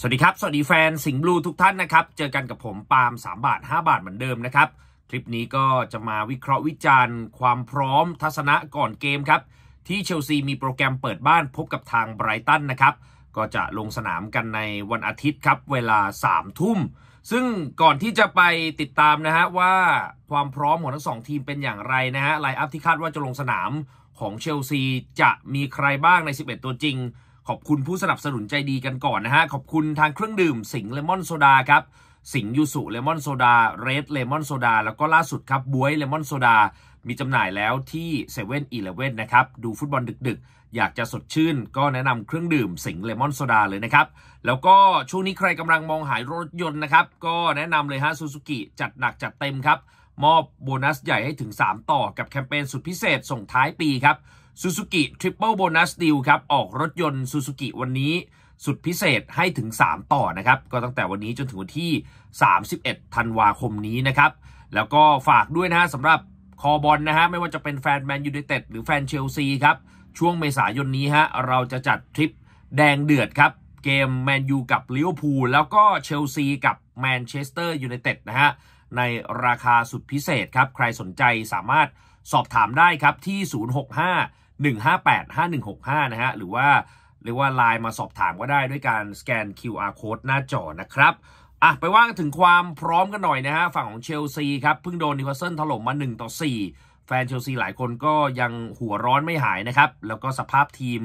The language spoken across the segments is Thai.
สวัสดีครับ สวัสดีแฟนสิงห์บลูทุกท่านนะครับ เจอกันกับผม ปาล์ม3 บาท 5 บาทเหมือนเดิมนะครับ คลิปนี้ก็จะมาวิเคราะห์วิจารณ์ ความพร้อมทัศนะก่อนเกมครับ ที่เชลซีมีโปรแกรมเปิดบ้านพบกับทางไบรตันนะครับก็จะลงสนามกันในวันอาทิตย์ครับ เวลา 3 ทุ่ม ซึ่งก่อนที่จะไปติดตามนะฮะว่าความพร้อมของทั้งสองทีมเป็นอย่างไรนะฮะไลน์อัพที่คาดว่าจะลงสนามของเชลซีจะมีใครบ้างใน 11 ตัวจริงขอบคุณผู้สนับสนุนใจดีกันก่อนนะฮะ ขอบคุณทางเครื่องดื่มสิงเลมอนโซดาครับสิงยูสุเลมอนโซดาเรดเลมอนโซดาแล้วก็ล่าสุดครับบวยเลมอนโซดา มีจำหน่ายแล้วที่7 e เ e ่ e อีเลเว่นนะครับ ดูฟุตบอลดึกๆ อยากจะสดชื่น ก็แนะนำเครื่องดื่มสิงเลมอนโซดาเลยนะครับ แล้วก็ช่วงนี้ใครกำลังมองหายรถยนต์นะครับ ก็แนะนำเลยฮะซูซูกิจัดหนักจัดเต็มครับมอบโบนัสใหญ่ให้ถึง 3 ต่อกับแคมเปญสุดพิเศษส่งท้ายปีครับ Suzuki Triple Bonus Deal ครับออกรถยนต์ Suzuki วันนี้สุดพิเศษให้ถึง 3 ต่อนะครับ ก็ตั้งแต่วันนี้จนถึงวันที่ 31ธันวาคมนี้นะครับ แล้วก็ฝากด้วยนะฮะสำหรับคอบอลนะฮะไม่ว่าจะเป็นแฟนแมนยูไนเต็ดหรือแฟนเชลซีครับ ช่วงเมษายนนี้ฮะเราจะจัดทริปแดงเดือดครับ เกมแมนยูกับลิเวอร์พูลแล้วก็เชลซีกับแมนเชสเตอร์ยูไนเต็ดนะฮะในราคาสุดพิเศษครับ ใครสนใจสามารถสอบถามได้ครับที่ 065 158 5165 นะฮะหรือว่าเรียกว่าไลน์มาสอบถามก็ได้ด้วยการสแกน QR code หน้าจอนะครับอ่ะไปว่างถึงความพร้อมกันหน่อยนะฮะฝั่งของเชลซีครับเพิ่งโดนนิวคาสเซิลถล่มมา1ต่อ4แฟนเชลซีหลายคนก็ยังหัวร้อนไม่หายนะครับ แล้วก็สภาพทีม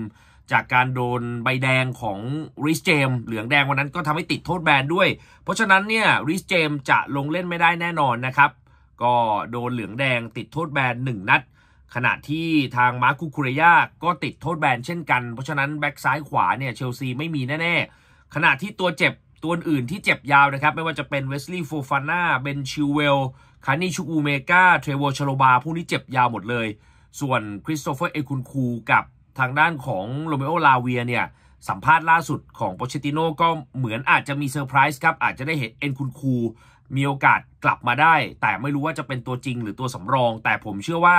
จากการโดนใบแดงของริสเจมเหลืองแดงวันนั้นก็ทำให้ติดโทษแบนด้วย เพราะฉะนั้นเนี่ยริสเจมจะลงเล่นไม่ได้แน่นอนนะครับก็โดนเหลืองแดงติดโทษแบนงนัดขณะที่ทางมาร์คุคุเรียก็ติดโทษแบนเช่นกันเพราะฉะนั้นแบ็กซ้ายขวาเนี่ยเชลซีไม่มีแน่ๆขณะที่ตัวเจ็บ ตัวอื่นที่เจ็บยาวนะครับ ไม่ว่าจะเป็นเวสลีย์โฟฟาน่าเบนชิวเวลคานิชูอูเมกาเทรเวอร์ชโลบาพวกนี้เจ็บยาวหมดเลย ส่วนคริสโตเฟอร์เอคุนคูกับทางด้านของโรเมโอลาเวียเนี่ยสัมภาษณ์ล่าสุดของโปเชติโน่ก็เหมือนอาจจะมีเซอร์ไพรส์ครับ อาจจะได้เห็นเอ็นคุนคู มีโอกาสกลับมาได้ แต่ไม่รู้ว่าจะเป็นตัวจริงหรือตัวสำรอง แต่ผมเชื่อว่า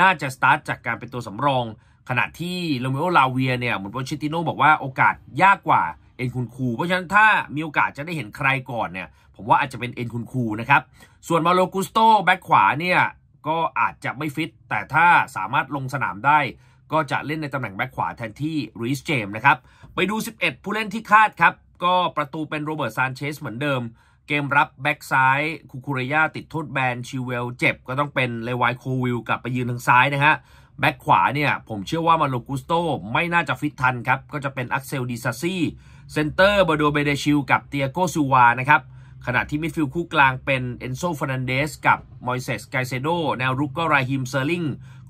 น่าจะสตาร์ทจากการเป็นตัวสำรอง ขณะที่โรเมโอลาเวียเนี่ย เหมือนโปชิติโนบอกว่าโอกาสยากกว่าเอ็นคุณคู เพราะฉะนั้นถ้ามีโอกาสจะได้เห็นใครก่อนเนี่ย ผมว่าอาจจะเป็นเอ็นคุณคูนะครับ ส่วนมาโลกุสโตแบ็คขวาเนี่ย ก็อาจจะไม่ฟิต แต่ถ้าสามารถลงสนามได้ ก็จะเล่นในตำแหน่งแบ็คขวาแทนที่รีสเจมนะครับ ไปดู 11 ผู้เล่นที่คาดครับก็ประตูเป็นโรเบิร์ตซานเชสเหมือนเดิมเกมรับแบ็กซ้ายคูคูเรยาติดโทษแบนชิเวลเจ็บก็ต้องเป็นเลวายโควิลกลับไปยืนทางซ้ายนะฮะแบ็กขวาเนี่ยผมเชื่อว่ามาโลกุสโตไม่น่าจะฟิตทันครับ ก็จะเป็นอักเซลดิซาซี่เซนเตอร์บโดเบเดชิลกับเตียโกซูวานะครับขณะที่มิดฟิลด์คู่กลางเป็นเอนโซฟานันเดสกับมอยเซสไกเซโดแนวรุกก็รฮิมเซอร์ลิง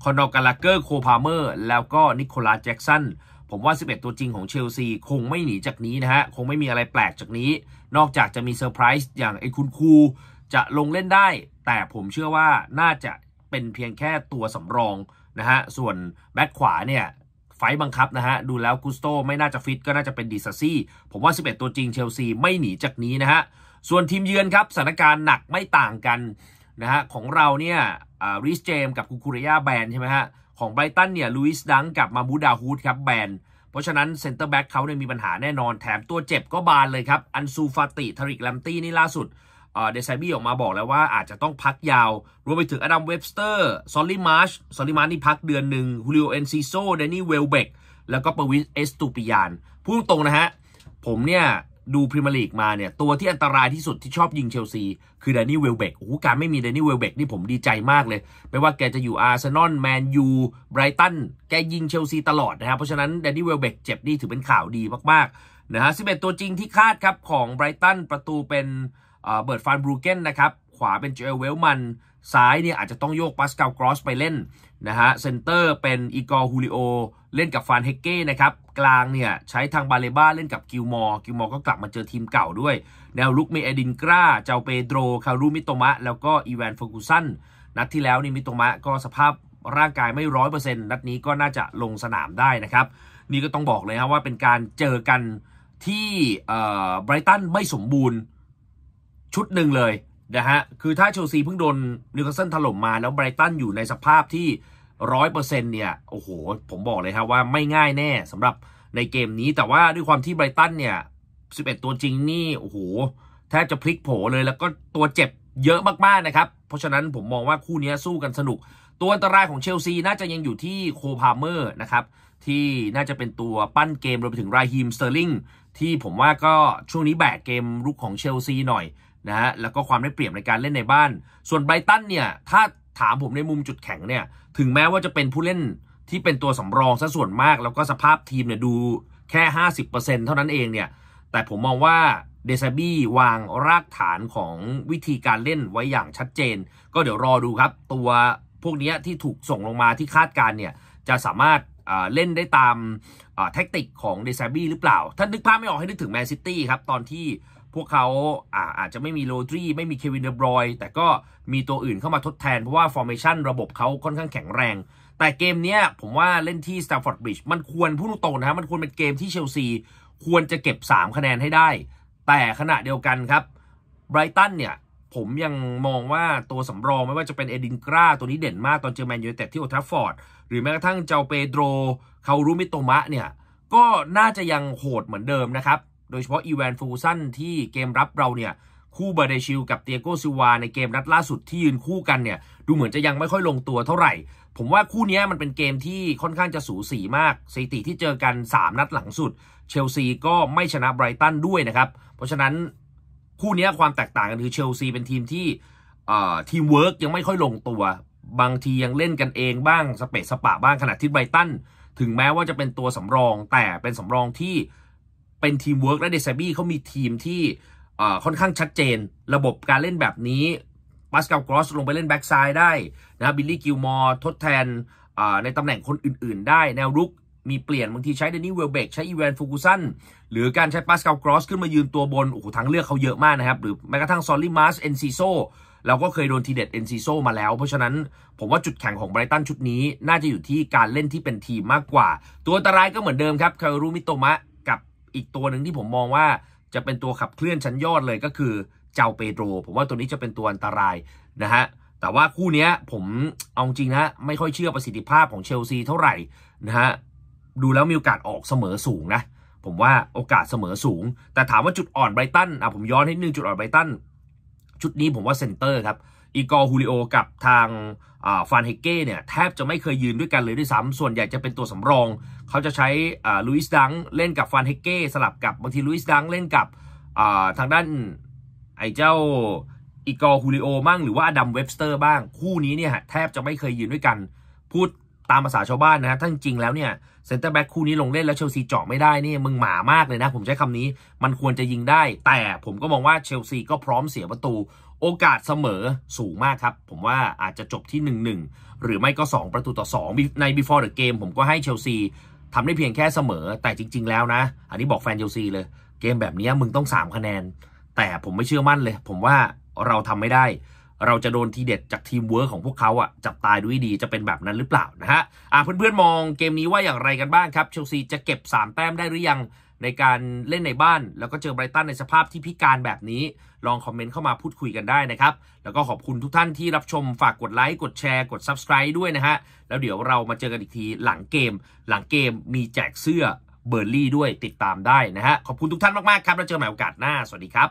คอนอกาลาเกอร์โคพาเมอร์แล้วก็นิโคลาแจ็กสันผมว่า 11 ตัวจริงของเชลซีคงไม่หนีจากนี้นะฮะ คงไม่มีอะไรแปลกจากนี้ นอกจากจะมีเซอร์ไพรส์อย่างไอ้คุณครูจะลงเล่นได้ แต่ผมเชื่อว่าน่าจะเป็นเพียงแค่ตัวสำรองนะฮะ ส่วนแบ็คขวาเนี่ยไฟบังคับนะฮะ ดูแล้วกุสโตไม่น่าจะฟิตก็น่าจะเป็นดีซาซี่ ผมว่า 11 ตัวจริงเชลซีไม่หนีจากนี้นะฮะ ส่วนทีมเยือนครับสถานการณ์หนักไม่ต่างกันนะฮะของเราเนี่ยริสเจมกับคุคุริยาแบนใช่ไหมฮะของไบรตันเนี่ยลุยส์ดังกับมาบูดาฮูดครับแบน เพราะฉะนั้นเซ็นเตอร์แบ็กเขาเนี่ยมีปัญหาแน่นอนแถมตัวเจ็บก็บานเลยครับ อันซูฟาติทาริกแลมตี้ นี่ล่าสุดเดซายบี้ออกมาบอกแล้วว่าอาจจะต้องพักยาว รวมไปถึงอดัมเว็บสเตอร์ ซอลลี่มาร์ชซอลลี่มาร์ชนี่พักเดือนหนึ่งฮูลิโอเอนซิโซเดนี่เวลเบกแล้วก็ปวิสเอสตูปิยานพูดตรงนะฮะผมเนี่ยดูพรีเมียร์ลีกมาเนี่ยตัวที่อันตรายที่สุดที่ชอบยิงเชลซี คือแดนนี่เวลเบกโอ้โหการไม่มีแดนนี่เวลเบกนี่ผมดีใจมากเลยไม่ว่าแกจะอยู่อาร์เซนอลแมนยูไบรตันแกยิงเชลซีตลอดนะครับ เพราะฉะนั้นแดนนี่เวลเบกเจ็บนี่ถือเป็นข่าวดีมากๆนะฮะสิบเอ็ดตัวจริงที่คาดครับของไบรตันประตูเป็นเบิร์ดฟานบรูเกนนะครับ ขวาเป็นเจลเวลมันซ้ายเนี่ยอาจจะต้องโยกปาสกาลกรอสไปเล่นนะฮะเซนเตอร์เป็นอีกอร์ฮูลิโอเล่นกับฟานเฮเก้นะครับกลางเนี่ยใช้ทางบาเลบ้าเล่นกับกิลมอร์กิลมอร์ก็กลับมาเจอทีมเก่าด้วย แนวลุกมีเอดินกราเจ้าเปโดรคารูมิโตมะแล้วก็อีแวนฟอร์กูสันนัดที่แล้วนี่มิโตมะก็สภาพร่างกายไม่ร้อยเปอร์เซ็นต์นัดนี้ก็น่าจะลงสนามได้นะครับนี่ก็ต้องบอกเลยครับว่าเป็นการเจอกันที่ไบรตันไม่สมบูรณ์ชุดหนึ่งเลยนะฮะ คือถ้าเชลซีเพิ่งโดนนิวคาสเซิลถล่มมา แล้วไบรตันอยู่ในสภาพที่ร้อยเปอร์เซ็นต์เนี่ย โอ้โห ผมบอกเลยครับว่าไม่ง่ายแน่สำหรับในเกมนี้ แต่ว่าด้วยความที่ไบรตันเนี่ยสิบเอ็ดตัวจริงนี่ โอ้โห แทบจะพลิกโผเลยแล้วก็ตัวเจ็บเยอะมากๆนะครับ เพราะฉะนั้นผมมองว่าคู่นี้สู้กันสนุก ตัวอันตรายของเชลซีน่าจะยังอยู่ที่โคพาเมอร์นะครับ ที่น่าจะเป็นตัวปั้นเกมรวมไปถึงไรฮิมสเตอร์ลิงที่ผมว่าก็ช่วงนี้แบกเกมรุกของเชลซีหน่อยนะฮะแล้วก็ความได้เปรียบในการเล่นในบ้าน ส่วนไบรตันเนี่ย ถ้าถามผมในมุมจุดแข็งเนี่ย ถึงแม้ว่าจะเป็นผู้เล่นที่เป็นตัวสำรองซะส่วนมากแล้วก็สภาพทีมเนี่ย ดูแค่ 50%เท่านั้นเองเนี่ย แต่ผมมองว่าเดซาบี้วางรากฐานของวิธีการเล่นไว้อย่างชัดเจน ก็เดี๋ยวรอดูครับตัวพวกนี้ที่ถูกส่งลงมาที่คาดการเนี่ยจะสามารถเล่นได้ตามแทคติกของเดซาบี้หรือเปล่า ถ้านึกภาพไม่ออกให้นึกถึงแมนซิตี้ครับ ตอนที่พวกเขาอาอาจจะไม่มีโรดรีไม่มีเควินเดบรอยแต่ก็มีตัวอื่นเข้ามาทดแทน เพราะว่าฟอร์เมชันระบบเขาค่อนข้างแข็งแรง แต่เกมนี้ผมว่าเล่นที่สแตมฟอร์ดบริดจ์มันควรพูดตรงนะครับมันควรเป็นเกมที่เชลซี ควรจะเก็บ 3 คะแนนให้ได้ แต่ขณะเดียวกันครับไบรตันเนี่ยผมยังมองว่าตัวสำรอง ไม่ว่าจะเป็นเอดินกรา ตัวนี้เด่นมาก ตอนเจอแมนยูแเต็ดที่โอทราฟอร์ด หรือแม้กระทั่งเจ้าเปโดรคารุมิโตมะเนี่ยก็น่าจะยังโหดเหมือนเดิมนะครับ โดยเฉพาะอีแวนฟูซันที่เกมรับเราเนี่ยคู่บาเดชิลกับเตียโกซิวาในเกมรัดล่าสุดที่ยืนคู่กันเนี่ยดูเหมือนจะยังไม่ค่อยลงตัวเท่าไหร่ผมว่าคู่นี้มันเป็นเกมที่ค่อนข้างจะสูสีมากสถิติที่เจอกัน 3 นัดหลังสุดเชลซีก็ไม่ชนะไบรตันด้วยนะครับเพราะฉะนั้นคู่นี้ความแตกต่างกันคือเชลซีเป็นทีมที่ทีมเวิร์กยังไม่ค่อยลงตัวบางทียังเล่นกันเองบ้างสเปซสปะบ้างขณะที่ไบตัน ถึงแม้ว่าจะเป็นตัวสำรอง แต่เป็นสำรองที่เป็นทีมเวิร์กและเดซบี้เขามีทีมที่ค่อนข้างชัดเจน ระบบการเล่นแบบนี้ปัสกาลกรอสลงไปเล่นแบ็กซ้ายได้นะบิลลี่กิลมอร์ทดแทนในตำแหน่งคนอื่นๆ ได้แนวรุกมีเปลี่ยนบางทีใช้เดนนี่เวลเบกใช้อีแวนฟูกุสันหรือการใช้ปาสคาลกรอสขึ้นมายืนตัวบนโอ้โหทางเลือกเขาเยอะมากนะครับ หรือแม้กระทั่งซอลลี่มาร์สเอนซิโซเราก็เคยโดนทีเด็ดเอนซิโซมาแล้ว เพราะฉะนั้นผมว่าจุดแข็งของไบรตันชุดนี้ น่าจะอยู่ที่การเล่นที่เป็นทีมมากกว่า ตัวอันตรายก็เหมือนเดิมครับคารูมิโตมะ กับอีกตัวหนึ่งที่ผมมองว่าจะเป็นตัวขับเคลื่อนชั้นยอดเลยก็คือเจ้าเปโดรผมว่าตัวนี้จะเป็นตัวอันตรายนะฮะแต่ว่าคู่นี้ผมเอาจริงนะไม่ค่อยเชื่อประสิทธิภาพของเชลซีเท่าไหร่นะฮะดูแล้วมีโอกาสออกเสมอสูงนะ ผมว่าโอกาสเสมอสูง แต่ถามว่าจุดอ่อนไบรตันอ่ะผมย้อนให้นึงจุดอ่อนไบรตัน ชุดนี้ผมว่าเซนเตอร์ครับอีกอร์ฮูริโอกับทางฟานเฮเก้เนี่ยแทบจะไม่เคยยืนด้วยกันเลยด้วยซ้ำส่วนใหญ่จะเป็นตัวสำรอง เขาจะใช้ลุยส์ดังเล่นกับฟานเฮเก้สลับกับ บางทีลุยส์ดังเล่นกับทางด้านไอ้เจ้าอีกอร์ฮูริโอบ้างหรือว่าอดัมเว็บสเตอร์บ้าง คู่นี้เนี่ยแทบจะไม่เคยยืนด้วยกันพูดตามภาษาชาวบ้านนะครับถ้าจริงๆแล้วเนี่ยเซนเตอร์แบ็กคู่นี้ลงเล่นแล้วเชลซีเจาะไม่ได้นี่มึงหมามากเลยนะ ผมใช้คำนี้มันควรจะยิงได้ แต่ผมก็มองว่าเชลซีก็พร้อมเสียประตูโอกาสเสมอสูงมากครับ ผมว่าอาจจะจบที่1นหรือไม่ก็ 2 ประตูต่อ 2 ใน before the game ผมก็ให้เชลซีทำได้เพียงแค่เสมอแต่จริงๆแล้วนะ อันนี้บอกแฟนเชลซีเลย เกมแบบนี้มึงต้อง3คะแนน แต่ผมไม่เชื่อมั่นเลย ผมว่าเราทำไม่ได้เราจะโดนทีเด็ดจากทีมเวิร์กของพวกเขาอ่ะจับตายด้วยดีจะเป็นแบบนั้นหรือเปล่านะฮะอ่ะเพื่อนๆ มองเกมนี้ว่าอย่างไรกันบ้างครับเชลซีจะเก็บ3แต้มได้หรือยังในการเล่นในบ้าน แล้วก็เจอไบรตันในสภาพที่พิการแบบนี้ลองคอมเมนต์เข้ามาพูดคุยกันได้นะครับ แล้วก็ขอบคุณทุกท่านที่รับชมฝากกดไลค์กดแชร์กด Subscribe ด้วยนะฮะแล้วเดี๋ยวเรามาเจอกันอีกทีหลังเกม หลังเกมมีแจกเสื้อเบอร์ลี่ด้วยติดตามได้นะฮะขอบคุณทุกท่านมากๆครับแล้วเจอใหม่โอกาสหน้าสวัสดีครับ